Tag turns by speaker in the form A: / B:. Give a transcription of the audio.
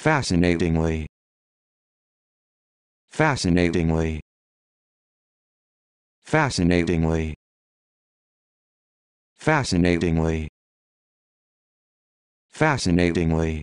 A: Fascinatingly. Fascinatingly. Fascinatingly. Fascinatingly. Fascinatingly.